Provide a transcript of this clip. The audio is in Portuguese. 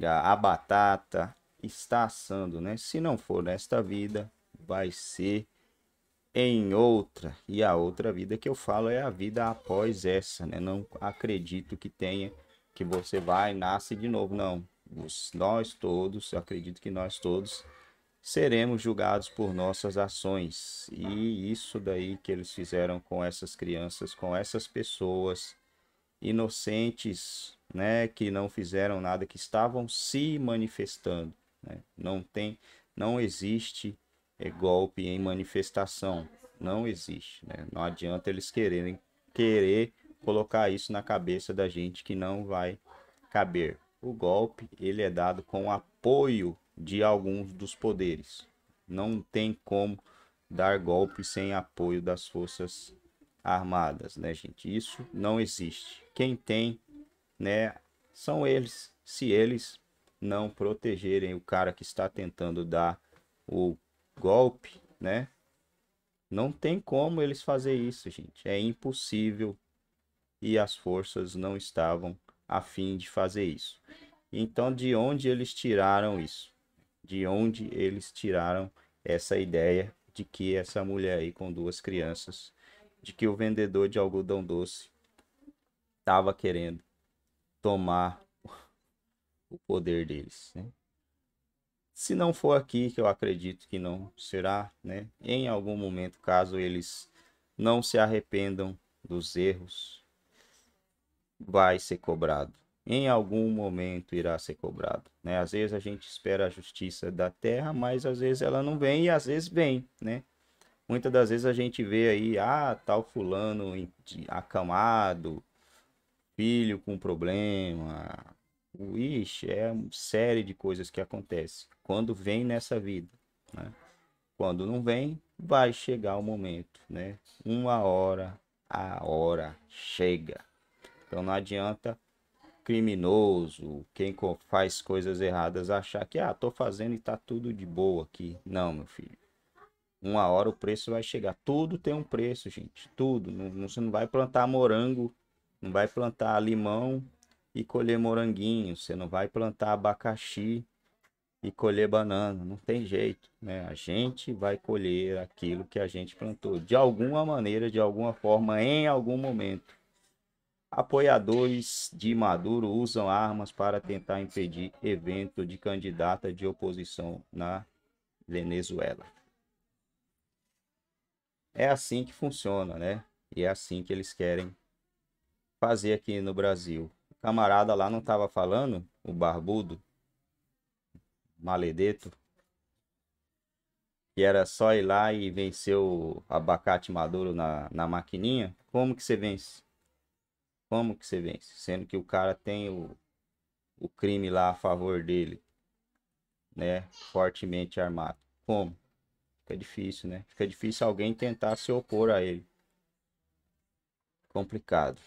A batata está assando, né? Se não for nesta vida, vai ser em outra. E a outra vida que eu falo é a vida após essa, né? Não acredito que tenha que você vai nasce de novo, não. Os, nós todos, acredito que nós todos seremos julgados por nossas ações. E isso daí que eles fizeram com essas crianças, com essas pessoas inocentes, né, que não fizeram nada, que estavam se manifestando. Né? Não tem, não existe é, golpe em manifestação, não existe. Né? Não adianta eles quererem querer colocar isso na cabeça da gente que não vai caber. O golpe ele é dado com apoio de alguns dos poderes. Não tem como dar golpe sem apoio das forças armadas, né, gente? Isso não existe. Quem tem né, são eles. Se eles não protegerem o cara que está tentando dar o golpe, né? Não tem como eles fazer isso, gente. É impossível. E as forças não estavam a fim de fazer isso. Então, de onde eles tiraram isso? De onde eles tiraram essa ideia de que essa mulher aí com duas crianças, de que o vendedor de algodão doce estava querendo tomar o poder deles. Né? Se não for aqui, que eu acredito que não será, né? em algum momento, caso eles não se arrependam dos erros, vai ser cobrado. Em algum momento irá ser cobrado. Né? Às vezes a gente espera a justiça da terra, mas às vezes ela não vem e às vezes vem. Né? Muitas das vezes a gente vê aí, ah, tal fulano acamado, filho com problema. Ixi, é uma série de coisas que acontece quando vem nessa vida. Né? Quando não vem, vai chegar o momento, né? Uma hora, a hora chega. Então não adianta criminoso, quem faz coisas erradas achar que ah, tô fazendo e tá tudo de boa aqui. Não, meu filho. Uma hora o preço vai chegar. Tudo tem um preço, gente. Tudo. Não, você não vai plantar morango não vai plantar limão e colher moranguinho. Você não vai plantar abacaxi e colher banana. Não tem jeito, né? A gente vai colher aquilo que a gente plantou. De alguma maneira, de alguma forma, em algum momento. Apoiadores de Maduro usam armas para tentar impedir evento de candidata de oposição na Venezuela. É assim que funciona, né? E é assim que eles querem fazer aqui no Brasil. O camarada lá não estava falando, o barbudo, maledeto, que era só ir lá e vencer o abacate maduro na, na maquininha. Como que você vence? Como que você vence? Sendo que o cara tem o, o crime lá a favor dele, né? Fortemente armado. Como? Fica difícil, né? Fica difícil alguém tentar se opor a ele. Complicado.